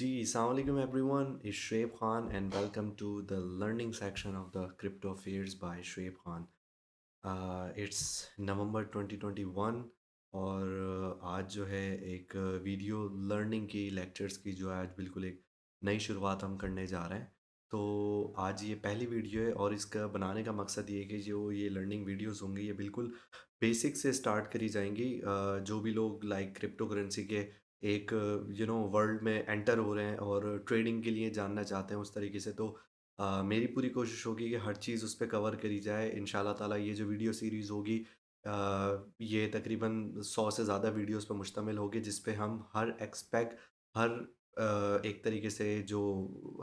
Every everyone is it's Khan and welcome to the learning section of the crypto Crypto by by Khan it's November twenty November 2021 और uh, आज जो है एक video uh, learning की lectures की जो है आज बिल्कुल एक नई शुरुआत हम करने जा रहे हैं तो आज ये पहली वीडियो है और इसका बनाने का मकसद ये है कि जो ये लर्निंग वीडियोस होंगी ये बिल्कुल बेसिक से स्टार्ट करी जाएंगी uh, जो भी लोग लाइक क्रिप्टो करेंसी के एक यू नो वर्ल्ड में एंटर हो रहे हैं और ट्रेडिंग के लिए जानना चाहते हैं उस तरीके से तो आ, मेरी पूरी कोशिश होगी कि हर चीज़ उस पर कवर करी जाए इन ताला ये जो वीडियो सीरीज़ होगी ये तकरीबन सौ से ज़्यादा वीडियोस पर मुश्तमिल होगी जिस पे हम हर एक्सपेक्ट हर आ, एक तरीके से जो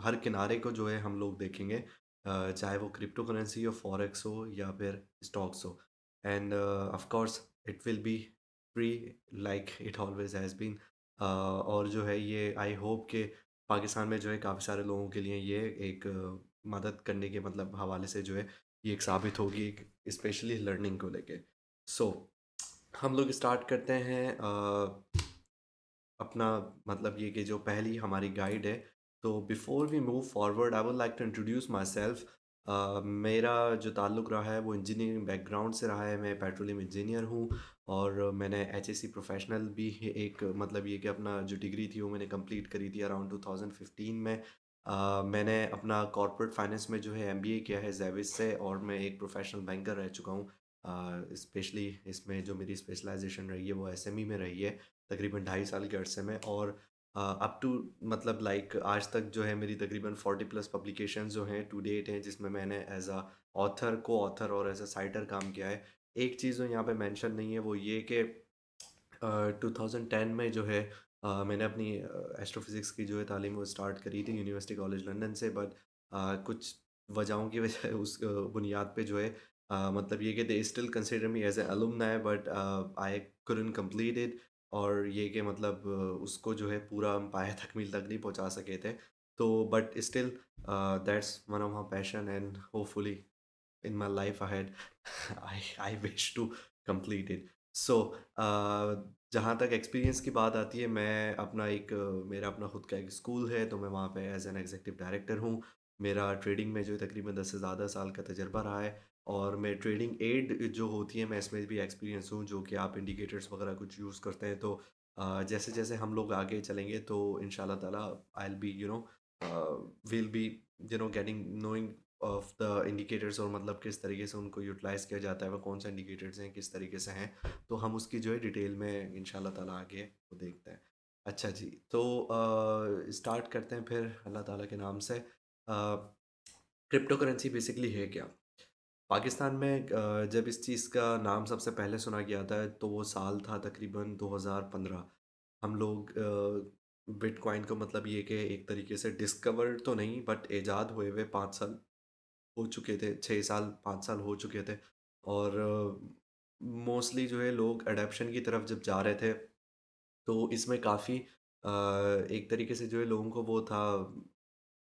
हर किनारे को जो है हम लोग देखेंगे चाहे वो क्रिप्टो करेंसी हो फॉरेक्स हो या फिर स्टॉक्स हो and of course it will be free like it always has been और जो है ये आई होप के पाकिस्तान में जो है काफ़ी सारे लोगों के लिए ये एक मदद करने के मतलब हवाले से जो है ये एक साबित होगी एक स्पेशली लर्निंग को लेके सो so, हम लोग स्टार्ट करते हैं अपना मतलब ये कि जो पहली हमारी गाइड है तो before we move forward I would like to introduce myself मेरा जो ताल्लुक़ रहा है वो इंजीनियरिंग बैकग्राउंड से रहा है मैं पेट्रोलियम इंजीनियर हूँ और मैंने एच प्रोफेशनल भी एक मतलब ये कि अपना जो डिग्री थी वो मैंने कंप्लीट करी थी अराउंड 2015 में आ, मैंने अपना कॉरपोरेट फाइनेंस में जो है एम किया है जेविस से और मैं एक प्रोफेशनल बैंकर रह चुका हूँ स्पेशली इसमें जो मेरी स्पेशलाइजेशन रही है वो एस में रही है तकरीबन ढाई साल के अरसे में और अप टू मतलब लाइक like, आज तक जो है मेरी तकरीबन फोर्टी प्लस पब्लिकेशन जो हैं टू डेट हैं जिसमें मैंने एज अ ऑथर को ऑथर और एज अ साइटर काम किया है एक चीज़ जो यहाँ पे मेंशन नहीं है वो ये कि टू थाउजेंड टेन में जो है uh, मैंने अपनी एस्ट्रोफिज़िक्स की जो है तालीम वो स्टार्ट करी थी यूनिवर्सिटी कॉलेज लंदन से बट uh, कुछ वजहों की वजह उस बुनियाद पे जो है uh, मतलब ये कि they still consider me as a alumna है but I couldn't complete it और ये कि मतलब उसको जो है पूरा हम पाया तकमील तक नहीं पहुंचा सके थे तो but still that's one of my passion and hopefully in my life I had I I wish to complete it so जहाँ तक एक्सपीरियंस की बात आती है मैं अपना एक मेरा अपना खुद का एक स्कूल है तो मैं वहाँ पे एज एन एग्जीक्यूटिव डायरेक्टर हूँ मेरा ट्रेडिंग में जो तकरीबन दस से ज़्यादा साल का तजर्बा रहा है और मैं ट्रेडिंग एड जो होती है मैं इसमें भी एक्सपीरियंस हूँ जो कि आप इंडिकेटर्स वगैरह कुछ यूज़ करते हैं तो जैसे जैसे हम लोग आगे चलेंगे तो इन ताला I'll be you know will be you know getting knowing of the indicators और मतलब किस तरीके से उनको यूटिलाइज़ किया जाता है वह कौन से इंडिकेटर्स हैं किस तरीके से हैं तो हम उसकी जो है डिटेल में इन ताला आगे वो देखते हैं अच्छा जी तो स्टार्ट करते हैं फिर अल्लाह ताला के नाम से क्रिप्टो करेंसी बेसिकली है क्या पाकिस्तान में जब इस चीज़ का नाम सबसे पहले सुना गया था तो वो साल था तकरीबन 2015 हम लोग बिटकॉइन को मतलब ये कि एक तरीके से डिस्कवर तो नहीं बट ईजाद हुए हुए पाँच साल हो चुके थे छः साल पाँच साल हो चुके थे और मोस्टली जो है लोग अडेप्शन की तरफ जब जा रहे थे तो इसमें काफ़ी एक तरीके से जो है लोगों को वो था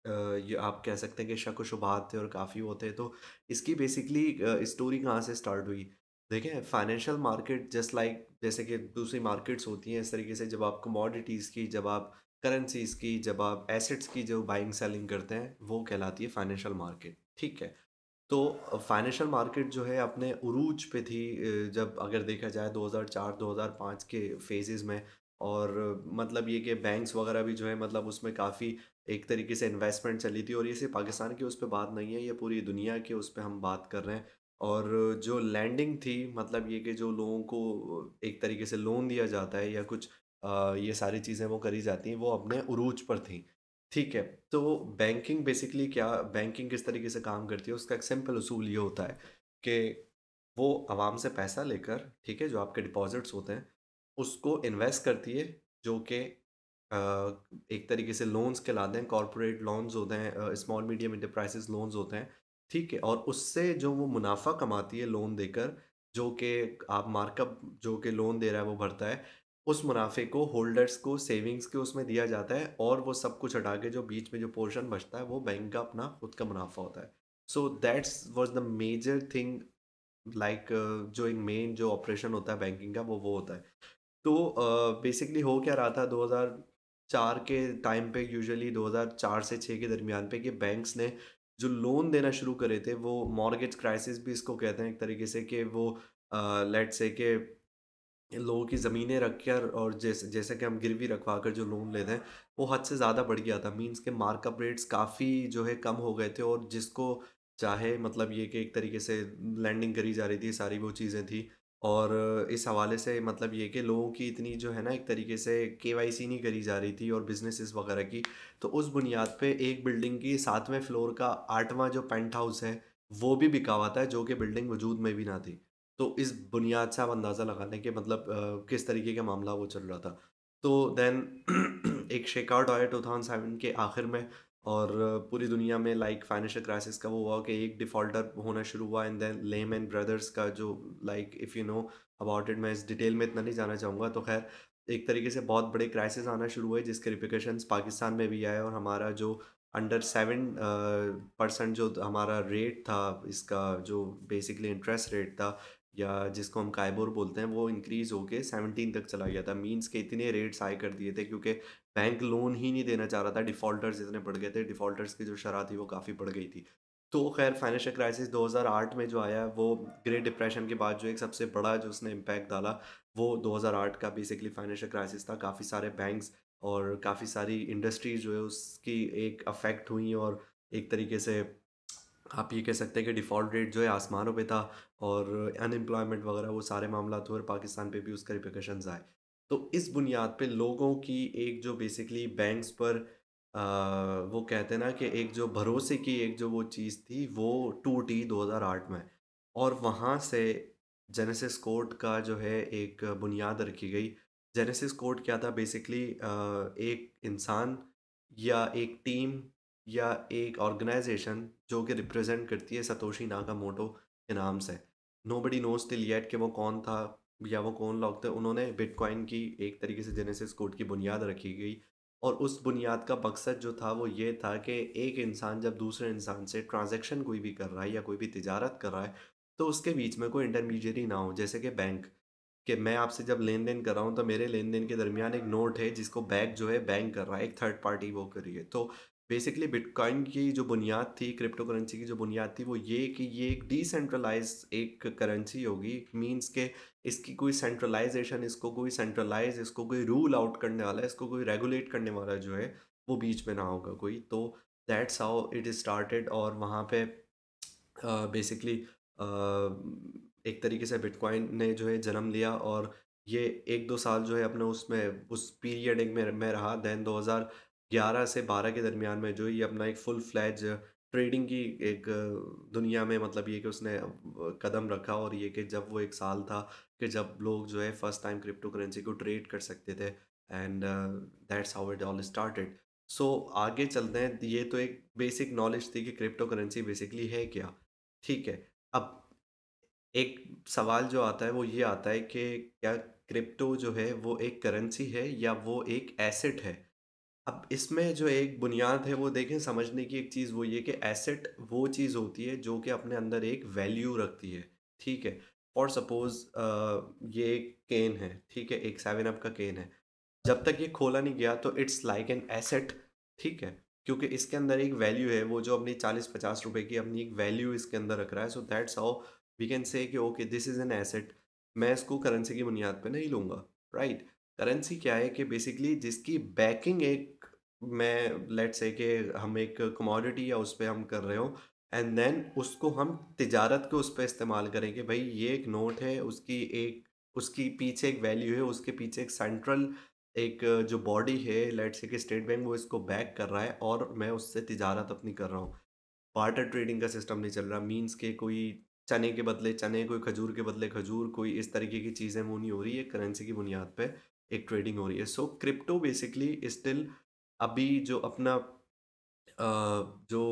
ये आप कह सकते हैं कि शक व शुबहात थे और काफ़ी वो थे, तो इसकी बेसिकली स्टोरी कहाँ से स्टार्ट हुई। देखें फाइनेंशियल मार्केट जस्ट लाइक जैसे कि दूसरी मार्केट्स होती हैं इस तरीके से जब आप कमोडिटीज़ की, जब आप करेंसीज़ की, जब आप एसेट्स की जो बाइंग सेलिंग करते हैं, वो कहलाती है फाइनेंशियल मार्केट, ठीक है। तो फाइनेंशियल मार्केट जो है अपने अरूज पे थी जब अगर देखा जाए 2004-2005 के फेजेस में और मतलब ये कि बैंक्स वगैरह भी जो है मतलब उसमें काफ़ी एक तरीके से इन्वेस्टमेंट चली थी और ये सिर्फ पाकिस्तान की उस पर बात नहीं है ये पूरी दुनिया के उस पर हम बात कर रहे हैं और जो लैंडिंग थी मतलब ये कि जो लोगों को एक तरीके से लोन दिया जाता है या कुछ ये सारी चीज़ें वो करी जाती हैं वो अपने उरूज पर थी ठीक है तो बैंकिंग बेसिकली क्या बैंकिंग किस तरीके से काम करती है उसका एक सिंपल असूल ये होता है कि वो आवाम से पैसा लेकर ठीक है जो आपके डिपॉजिट्स होते हैं उसको इन्वेस्ट करती है जो कि एक तरीके से लोन्स कहलाते हैं कॉरपोरेट लोन्स होते हैं स्मॉल मीडियम इंटरप्राइजेस लोन्स होते हैं ठीक है और उससे जो वो मुनाफा कमाती है लोन देकर जो कि आप मार्कअप जो कि लोन दे रहा है वो भरता है उस मुनाफे को होल्डर्स को सेविंग्स के उसमें दिया जाता है और वो सब कुछ हटा के जो बीच में जो पोर्शन बचता है वो बैंक का अपना खुद का मुनाफा होता है so that's was the major thing like जो एक मेन जो ऑपरेशन होता है बैंकिंग का वो वो होता है तो बेसिकली uh, हो क्या रहा था 2000 चार के टाइम पे यूजुअली 2004 से 6 के दरमियान पे कि बैंक्स ने जो लोन देना शुरू करे थे वो मॉर्गेज क्राइसिस भी इसको कहते हैं एक तरीके से कि वो लेट से के लोगों की ज़मीनें रख कर और जैसे जैसे कि हम गिरवी रखवा कर जो लोन लेते हैं वो हद से ज़्यादा बढ़ गया था मीन्स के मार्कअप रेट्स काफ़ी जो है कम हो गए थे और जिसको चाहे मतलब ये कि एक तरीके से लैंडिंग करी जा रही थी सारी वो चीज़ें थी और इस हवाले से मतलब ये कि लोगों की इतनी जो है ना एक तरीके से के नहीं करी जा रही थी और बिजनेसेस वगैरह की तो उस बुनियाद पे एक बिल्डिंग की सातवें फ्लोर का आठवां जो पेंट हाउस है वो भी बिका हुआ था जो कि बिल्डिंग वजूद में भी ना थी तो इस बुनियाद से आप अंदाज़ा लगा लें कि मतलब आ, किस तरीके का मामला वो चल रहा था तो दैन एक शेकआउट आया टू थाउजेंड सेवन के आखिर में और पूरी दुनिया में लाइक फाइनेंशियल क्राइसिस का वो हुआ कि एक डिफ़ॉल्टर होना शुरू हुआ and then Lehman and brothers का जो like if you know about it मैं इस डिटेल में इतना नहीं जाना चाहूँगा तो खैर एक तरीके से बहुत बड़े क्राइसिस आना शुरू हुए जिसके रिप्रिकॉशंस पाकिस्तान में भी आए और हमारा जो अंडर सेवन परसेंट जो हमारा रेट था इसका जो बेसिकली इंटरेस्ट रेट था या जिसको हम कायबोर बोलते हैं वो इंक्रीज़ होके सेवनटीन तक चला गया था मींस के इतने रेट्स हाई कर दिए थे क्योंकि बैंक लोन ही नहीं देना चाह रहा था डिफ़ॉल्टर्स इतने बढ़ गए थे डिफ़ॉल्टर्स की जो शरह थी वो काफ़ी बढ़ गई थी तो खैर फाइनेंशियल क्राइसिस 2008 में जो आया वो ग्रेट डिप्रेशन के बाद जो एक सबसे बड़ा जो उसने इम्पैक्ट डाला वो 2008 का बेसिकली फाइनेंशियल क्राइसिस था काफ़ी सारे बैंक्स और काफ़ी सारी इंडस्ट्रीज जो है उसकी एक अफेक्ट हुई और एक तरीके से आप ये कह सकते हैं कि डिफ़ॉल्ट रेट जो है आसमानों पे था और अनएम्प्लॉयमेंट वगैरह वो सारे मामला तो और पाकिस्तान पे भी उसका रिप्रिकॉशंस आए तो इस बुनियाद पे लोगों की एक जो बेसिकली बैंक्स पर आ, वो कहते हैं ना कि एक जो भरोसे की एक जो वो चीज़ थी वो टूटी 2008 में और वहाँ से जेनेसिस कोर्ट का जो है एक बुनियाद रखी गई जेनेसिस कोर्ट क्या था बेसिकली एक इंसान या एक टीम या एक ऑर्गेनाइजेशन जो कि रिप्रेजेंट करती है सतोशी नाकामोटो के नाम से nobody knows till yet कि वो कौन था या वो कौन लोग थे उन्होंने बिटकॉइन की एक तरीके से जेनेसिस कोड की बुनियाद रखी गई और उस बुनियाद का मकसद जो था वो ये था कि एक इंसान जब दूसरे इंसान से ट्रांजेक्शन कोई भी कर रहा है या कोई भी तजारत कर रहा है तो उसके बीच में कोई इंटरमीडियरी ना हो जैसे कि बैंक कि मैं आपसे जब लेन देन कर रहा हूँ तो मेरे लेन देन के दरमियान एक नोट है जिसको बैंक जो है बैंक कर रहा है एक थर्ड पार्टी वो करिए तो बेसिकली बिटकॉइन की जो बुनियाद थी क्रिप्टो करेंसी की जो बुनियाद थी वो ये कि ये एक डिसेंट्रलाइज एक करेंसी होगी मींस के इसकी कोई सेंट्रलाइजेशन इसको कोई सेंट्रलाइज इसको कोई रूल आउट करने वाला इसको कोई रेगुलेट करने वाला जो है वो बीच में ना होगा कोई तो that's how it is started और वहाँ पे बेसिकली uh, uh, एक तरीके से बिटकॉइन ने जो है जन्म लिया और ये एक दो साल जो है अपने उसमें उस पीरियड एक में मैं रहा दैन दो ग्यारह से बारह के दरमियान में जो ये अपना एक फुल फ्लैज ट्रेडिंग की एक दुनिया में मतलब ये कि उसने कदम रखा और ये कि जब वो एक साल था कि जब लोग जो है फर्स्ट टाइम क्रिप्टो करेंसी को ट्रेड कर सकते थे and that's how it all started so आगे चलते हैं ये तो एक बेसिक नॉलेज थी कि क्रिप्टो करेंसी बेसिकली है क्या ठीक है अब एक सवाल जो आता है वो ये आता है कि क्या क्रिप्टो जो है वो एक करेंसी है या वो एक एसेट है अब इसमें जो एक बुनियाद है वो देखें समझने की एक चीज़ वो ये कि एसेट वो चीज़ होती है जो कि अपने अंदर एक वैल्यू रखती है ठीक है और सपोज़ ये एक केन है ठीक है एक सेवन अप का केन है जब तक ये खोला नहीं गया तो इट्स लाइक एन एसेट ठीक है क्योंकि इसके अंदर एक वैल्यू है वो जो अपनी चालीस पचास रुपए की अपनी एक वैल्यू इसके अंदर रख रहा है so that's how we can say कि okay this is an asset मैं इसको करेंसी की बुनियाद पर नहीं लूँगा राइट right? करेंसी क्या है कि बेसिकली जिसकी बैकिंग एक मैं लेट्स से कि हम एक कमोडिटी या उस पर हम कर रहे हो एंड देन उसको हम तजारत के उस पर इस्तेमाल करें कि भाई ये एक नोट है उसकी एक उसकी पीछे एक वैल्यू है उसके पीछे एक सेंट्रल एक जो बॉडी है लेट्स से कि स्टेट बैंक वो इसको बैक कर रहा है और मैं उससे तजारत अपनी कर रहा हूँ पार्टर ट्रेडिंग का सिस्टम नहीं चल रहा मीन्स के कोई चने के बदले चने कोई खजूर के बदले खजूर कोई इस तरीके की चीज़ें वो नहीं हो रही है करेंसी की बुनियाद पर एक ट्रेडिंग हो रही है सो क्रिप्टो बेसिकली स्टिल अभी जो अपना जो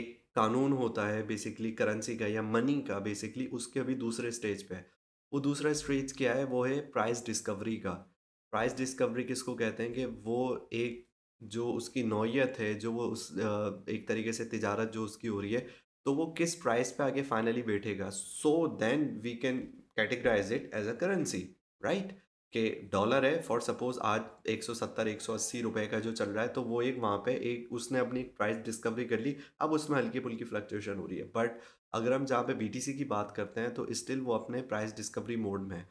एक कानून होता है बेसिकली करेंसी का या मनी का बेसिकली उसके अभी दूसरे स्टेज पे है वो दूसरा स्टेज क्या है वो है प्राइस डिस्कवरी का प्राइस डिस्कवरी किसको कहते हैं कि वो एक जो उसकी नौीयत है जो वो उस एक तरीके से तिजारत जो उसकी हो रही है तो वो किस प्राइस पे आगे फाइनली बैठेगा so then we can categorise it as a currency right कि डॉलर है फॉर सपोज आज 170 180 रुपए का जो चल रहा है तो वो एक वहाँ पे एक उसने अपनी प्राइस डिस्कवरी कर ली अब उसमें हल्की फुल्की फ्लक्चुएशन हो रही है बट अगर हम जहाँ पे बी की बात करते हैं तो स्टिल वो अपने प्राइस डिस्कवरी मोड में है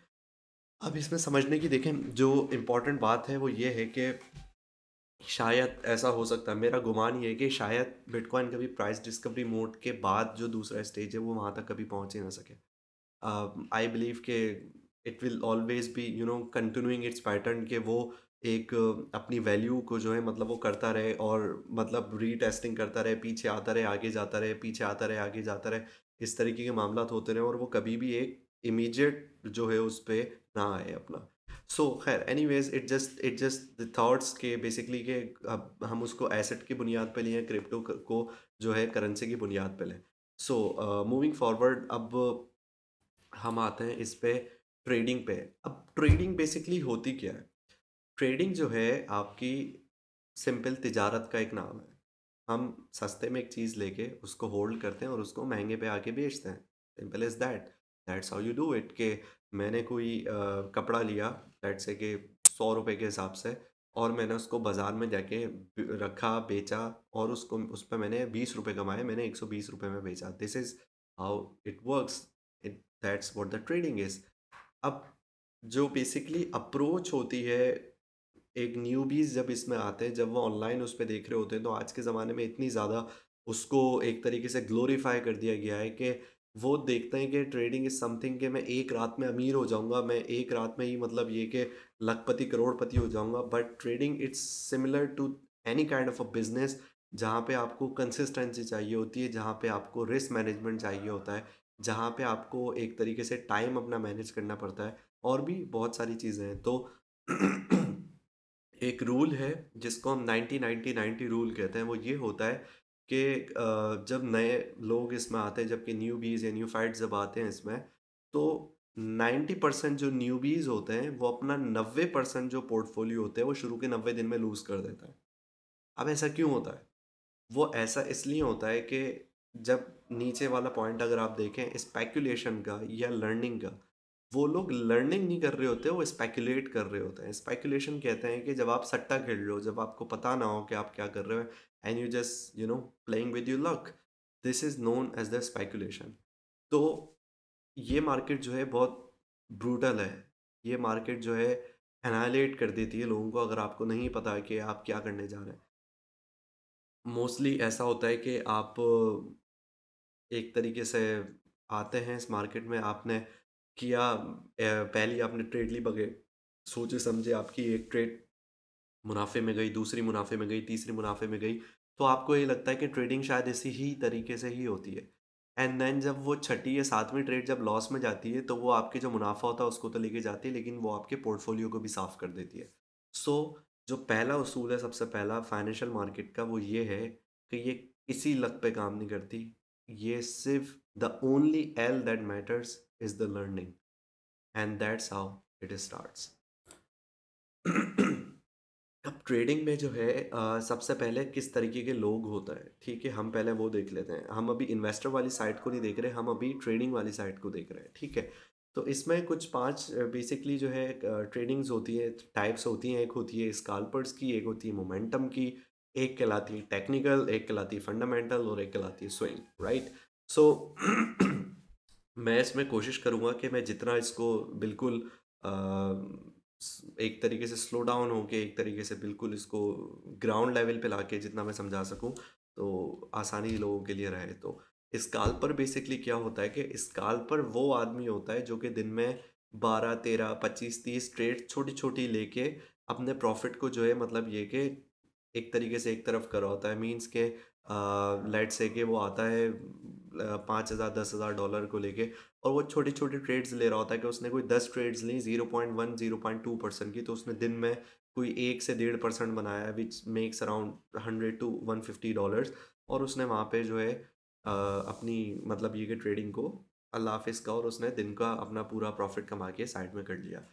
अब इसमें समझने की देखें जो इम्पोर्टेंट बात है वो ये है कि शायद ऐसा हो सकता है मेरा गुमान ये है कि शायद बिटकॉइन कभी प्राइस डिस्कवरी मोड के बाद जो दूसरा स्टेज है वो वहाँ तक कभी पहुँच ही ना सके आई बिलीव के it will always be you know continuing its pattern के वो एक uh, अपनी वैल्यू को जो है मतलब वो करता रहे और मतलब रीटेस्टिंग करता रहे पीछे आता रहे आगे जाता रहे पीछे आता रहे आगे जाता रहे इस तरीके के मामला होते रहे और वो कभी भी एक इमीजिएट जो है उस पर ना आए अपना सो खैर anyways it just it just thoughts के बेसिकली के अब हम उसको एसेट की बुनियाद पर लें क्रिप्टो को जो है करेंसी की बुनियाद पर लें सो मूविंग फॉरवर्ड अब हम आते हैं इस पर ट्रेडिंग पे अब ट्रेडिंग बेसिकली होती क्या है ट्रेडिंग जो है आपकी सिंपल तिजारत का एक नाम है हम सस्ते में एक चीज़ लेके उसको होल्ड करते हैं और उसको महंगे पे आके बेचते हैं simple is that that's how you do it के मैंने कोई आ, कपड़ा लिया दैट से के सौ रुपये के हिसाब से और मैंने उसको बाज़ार में जाके रखा बेचा और उसको उस पर मैंने बीस रुपये कमाए मैंने एक सौ बीस रुपये में बेचा this is how it works it that's what the trading is अब जो बेसिकली अप्रोच होती है एक न्यू बीज जब इसमें आते हैं जब वो ऑनलाइन उस पर देख रहे होते हैं तो आज के ज़माने में इतनी ज़्यादा उसको एक तरीके से ग्लोरीफाई कर दिया गया है कि वो देखते हैं कि ट्रेडिंग इज़ समथिंग के मैं एक रात में अमीर हो जाऊंगा मैं एक रात में ही मतलब ये कि लखपति करोड़पति हो जाऊंगा but trading it's similar to any kind of a business जहाँ पे आपको कंसिस्टेंसी चाहिए होती है जहाँ पे आपको रिस्क मैनेजमेंट चाहिए होता है जहाँ पे आपको एक तरीके से टाइम अपना मैनेज करना पड़ता है और भी बहुत सारी चीज़ें हैं तो एक रूल है जिसको हम नाइन्टी नाइन्टी नाइन्टी रूल कहते हैं वो ये होता है कि जब नए लोग इसमें आते हैं जबकि न्यू बीज या न्यू फाइट जब आते हैं इसमें तो नाइन्टी परसेंट जो न्यू बीज होते हैं वो अपना नब्बे परसेंट जो पोर्टफोलियो होता है वो शुरू के नब्बे दिन में लूज़ कर देता है अब ऐसा क्यों होता है वो ऐसा इसलिए होता है कि जब नीचे वाला पॉइंट अगर आप देखें स्पेकुलेशन का या लर्निंग का वो लोग लर्निंग नहीं कर रहे होते वो स्पेकुलेट कर रहे होते हैं स्पेकुलेशन कहते हैं कि जब आप सट्टा खेल रहे हो जब आपको पता ना हो कि आप क्या कर रहे हो and you just you know playing with you luck this is known as the speculation तो ये मार्केट जो है बहुत ब्रूटल है ये मार्केट जो है एनालेट कर देती है लोगों को अगर आपको नहीं पता कि आप क्या करने जा रहे हैं मोस्टली ऐसा होता है कि आप एक तरीके से आते हैं इस मार्केट में आपने किया पहली आपने ट्रेड ली बगे सोचे समझे आपकी एक ट्रेड मुनाफे में गई दूसरी मुनाफे में गई तीसरी मुनाफे में गई तो आपको ये लगता है कि ट्रेडिंग शायद इसी ही तरीके से ही होती है एंड देन जब वो छठी या सातवीं ट्रेड जब लॉस में जाती है तो वो आपके जो मुनाफा होता है उसको तो लेके जाती है लेकिन वो आपके पोर्टफोलियो को भी साफ कर देती है सो so, जो पहला उसूल है सबसे पहला फाइनेंशियल मार्केट का वो ये है कि ये इसी लक पे काम नहीं करती ये सिर्फ the only all that matters is the learning and that's how it starts अब ट्रेडिंग में जो है आ, सबसे पहले किस तरीके के लोग होते हैं ठीक है हम पहले वो देख लेते हैं हम अभी इन्वेस्टर वाली साइट को नहीं देख रहे हम अभी ट्रेडिंग वाली साइट को देख रहे हैं ठीक है तो इसमें कुछ पांच बेसिकली जो है ट्रेडिंग्स होती है टाइप्स होती हैं एक होती है स्काल्पर्स की एक होती है मोमेंटम की एक कहलाती है टेक्निकल एक कहलाती है फंडामेंटल और एक कहलाती है स्विंग राइट सो मैं इसमें कोशिश करूँगा कि मैं जितना इसको बिल्कुल आ, एक तरीके से स्लो डाउन हो के एक तरीके से बिल्कुल इसको ग्राउंड लेवल पे लाके जितना मैं समझा सकूँ तो आसानी लोगों के लिए रहे तो स्काल पर बेसिकली क्या होता है कि स्काल पर वो आदमी होता है जो कि दिन में बारह तेरह पच्चीस तीस ट्रेड छोटी छोटी लेके अपने प्रॉफिट को जो है मतलब ये कि एक तरीके से एक तरफ करा होता है मीन्स के लेट से के वो आता है पाँच हज़ार दस हज़ार डॉलर को लेके और वो छोटी छोटी ट्रेड्स ले रहा होता है कि उसने कोई दस ट्रेड्स ली zero point one zero point two percent की तो उसने दिन में कोई एक से डेढ़ परसेंट बनाया which makes around hundred to one fifty dollars और उसने वहाँ पे जो है आ, अपनी मतलब ये कि ट्रेडिंग को अल्लाह हाफिज़ का और उसने दिन का अपना पूरा प्रॉफिट कमा के साइड में कर लिया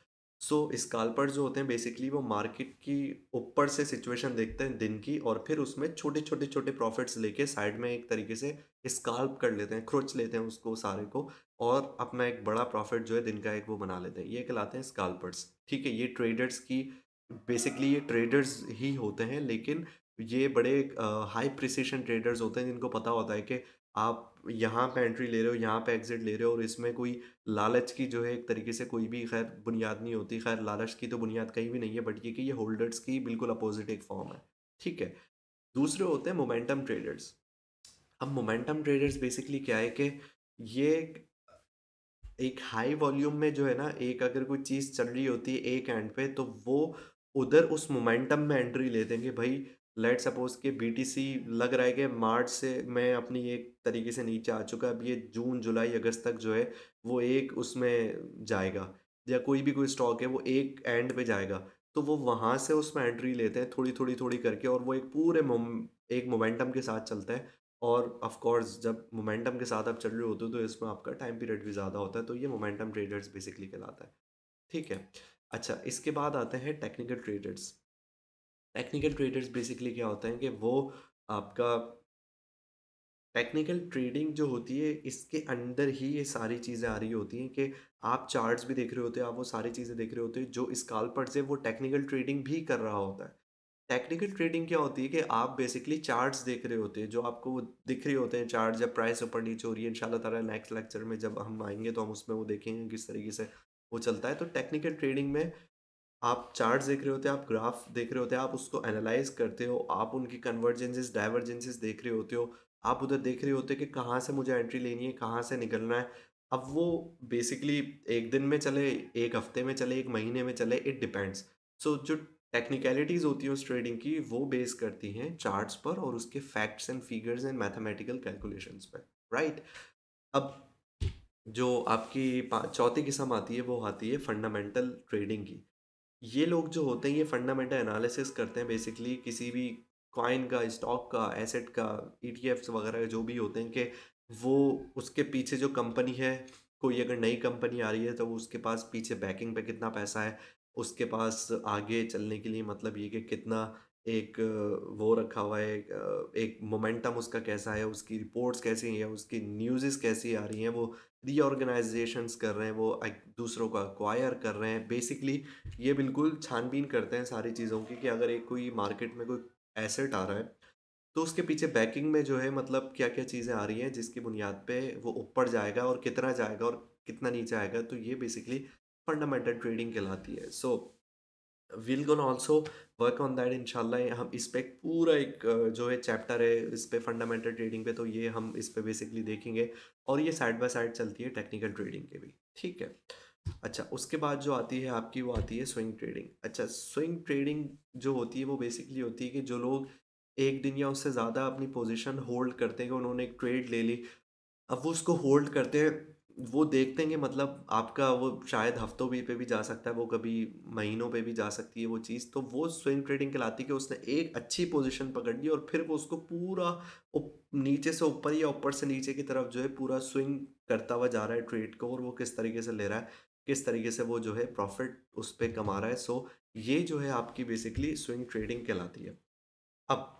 सो so, स्काल्पर जो होते हैं बेसिकली वो मार्केट की ऊपर से सिचुएशन देखते हैं दिन की और फिर उसमें छोटे छोटे छोटे प्रॉफिट्स लेके साइड में एक तरीके से स्काल्प कर लेते हैं क्रोच लेते हैं उसको सारे को और अपना एक बड़ा प्रॉफिट जो है दिन का एक वो बना लेते हैं ये कहलाते हैं स्काल्पर्स ठीक है ये ट्रेडर्स की बेसिकली ये ट्रेडर्स ही होते हैं लेकिन ये बड़े हाई प्रिसीशन ट्रेडर्स होते हैं जिनको पता होता है कि आप यहाँ पे एंट्री ले रहे हो यहाँ पे एग्जिट ले रहे हो और इसमें कोई लालच की जो है एक तरीके से कोई भी खैर बुनियाद नहीं होती खैर लालच की तो बुनियाद कहीं भी नहीं है बट ये कि ये होल्डर्स की बिल्कुल अपोजिट एक फॉर्म है ठीक है दूसरे होते हैं मोमेंटम ट्रेडर्स अब मोमेंटम ट्रेडर्स बेसिकली क्या है कि ये एक हाई वॉल्यूम में जो है ना एक अगर कोई चीज़ चल रही होती है एक एंड पे तो वो उधर उस मोमेंटम में एंट्री ले देंगे भाई लेट सपोज कि बीटीसी लग रहा है कि मार्च से मैं अपनी एक तरीके से नीचे आ चुका अब ये जून जुलाई अगस्त तक जो है वो एक उसमें जाएगा या कोई भी कोई स्टॉक है वो एक एंड पे जाएगा तो वो वहाँ से उसमें एंट्री लेते हैं थोड़ी थोड़ी थोड़ी करके और वो एक पूरे एक मोमेंटम के साथ चलता है और ऑफ कोर्स जब मोमेंटम के साथ आप चल रहे होते हो तो इसमें आपका टाइम पीरियड भी ज़्यादा होता है तो ये मोमेंटम ट्रेडर्स बेसिकली कहलाता है ठीक है अच्छा इसके बाद आते हैं technical traders technical traders basically क्या होते हैं कि वो आपका टेक्निकल ट्रेडिंग जो होती है इसके अंदर ही ये सारी चीज़ें आ रही होती हैं कि आप चार्ट्स भी देख रहे होते हैं आप वो सारी चीज़ें देख रहे होते हैं जो पर से वो टेक्निकल ट्रेडिंग भी कर रहा होता है टेक्निकल ट्रेडिंग क्या होती है कि आप बेसिकली चार्ट्स देख रहे होते हैं जो आपको वो दिख रहे होते हैं चार्ट जब प्राइस ऊपर नीचे हो रही है इन ताला नेक्स्ट लेक्चर में जब हम आएंगे तो हम उसमें वो देखेंगे किस तरीके से वो चलता है तो टेक्निकल ट्रेडिंग में आप चार्ट देख रहे होते हैं आप ग्राफ देख रहे होते हैं आप उसको एनालाइज करते हो आप उनकी कन्वर्जेंसेज डाइवर्जेंसेज देख रहे होते हो आप उधर देख रहे होते हो कि कहाँ से मुझे एंट्री लेनी है कहाँ से निकलना है अब वो बेसिकली एक दिन में चले एक हफ्ते में चले एक महीने में चले इट डिपेंड्स सो जो टेक्निकलिटीज़ होती हैं उस ट्रेडिंग की वो बेस करती हैं चार्ट्स पर और उसके facts and figures and mathematical calculations पर राइट अब जो आपकी चौथी किस्म आती है वो आती है फंडामेंटल ट्रेडिंग की ये लोग जो होते हैं ये फंडामेंटल एनालिसिस करते हैं बेसिकली किसी भी कॉइन का स्टॉक का एसेट का ई e वगैरह जो भी होते हैं कि वो उसके पीछे जो कंपनी है कोई अगर नई कंपनी आ रही है तो उसके पास पीछे बैकिंग पे कितना पैसा है उसके पास आगे चलने के लिए मतलब ये कि कितना एक वो रखा हुआ है एक मोमेंटम उसका कैसा है उसकी रिपोर्ट्स कैसी हैं उसकी न्यूज़ कैसी आ रही हैं वो रीऑर्गेनाइजेशंस कर रहे हैं वो दूसरों को अक्वायर कर रहे हैं बेसिकली ये बिल्कुल छानबीन करते हैं सारी चीज़ों की कि अगर एक कोई मार्केट में कोई एसेट आ रहा है तो उसके पीछे बैकिंग में जो है मतलब क्या क्या चीज़ें आ रही हैं जिसकी बुनियाद पर वो ऊपर जाएगा और कितना जाएगा और कितना नीचे आएगा तो ये बेसिकली फंडामेंटल ट्रेडिंग कहलाती है so so, will gone also work on that इनशाला हम इस पर पूरा एक जो है चैप्टर है इस पर फंडामेंटल ट्रेडिंग पे तो ये हम इस पर बेसिकली देखेंगे और ये साइड बाय साइड चलती है टेक्निकल ट्रेडिंग के भी ठीक है अच्छा उसके बाद जो आती है आपकी वो आती है स्विंग ट्रेडिंग अच्छा स्विंग ट्रेडिंग जो होती है वो बेसिकली होती है कि जो लोग एक दिन या उससे ज़्यादा अपनी पोजिशन होल्ड करते हैं उन्होंने एक ट्रेड ले ली अब वो उसको होल्ड करते हैं वो देख देंगे मतलब आपका वो शायद हफ्तों भी पे भी जा सकता है वो कभी महीनों पे भी जा सकती है वो चीज़ तो वो स्विंग ट्रेडिंग कहलाती है कि उसने एक अच्छी पोजीशन पकड़ ली और फिर वो उसको पूरा नीचे से ऊपर या ऊपर से नीचे की तरफ जो है पूरा स्विंग करता हुआ जा रहा है ट्रेड को और वो किस तरीके से ले रहा है किस तरीके से वो जो है प्रॉफिट उस पर कमा रहा है सो ये जो है आपकी बेसिकली स्विंग ट्रेडिंग कहलाती है अब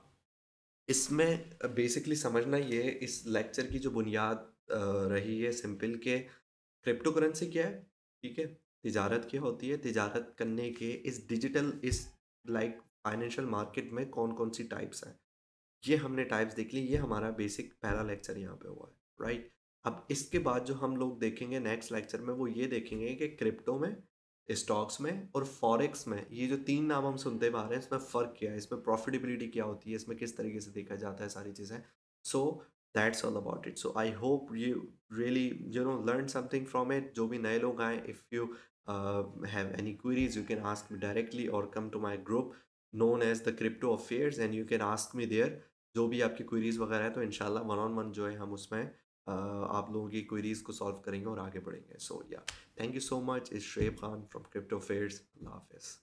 इसमें बेसिकली समझना ये इस लेक्चर की जो बुनियाद रही है सिंपल के क्रिप्टो करेंसी क्या है ठीक है तिजारत क्या होती है तिजारत करने के इस डिजिटल इस लाइक फाइनेंशियल मार्केट में कौन कौन सी टाइप्स हैं ये हमने टाइप्स देख ली ये हमारा बेसिक पहला लेक्चर यहाँ पे हुआ है राइट अब इसके बाद जो हम लोग देखेंगे नेक्स्ट लेक्चर में वो ये देखेंगे कि क्रिप्टो में स्टॉक्स में और फॉरेक्स में ये जो तीन नाम हम सुनते पा रहे हैं इसमें फ़र्क क्या है इसमें प्रॉफिटेबिलिटी क्या होती है इसमें किस तरीके से देखा जाता है सारी चीज़ें so so, that's all about it so I hope you really you know learn something from it जो भी नए लोग आए if you have any queries you can ask me directly और come to my group known as the crypto affairs and you can ask me there जो भी आपकी queries वगैरह है तो इन शाला वन ऑन वन जो है हम उसमें uh, आप लोगों की क्वेरीज को सॉल्व करेंगे और आगे बढ़ेंगे सो या thank you so much is Shoaib Khan from crypto affairs हाफिज़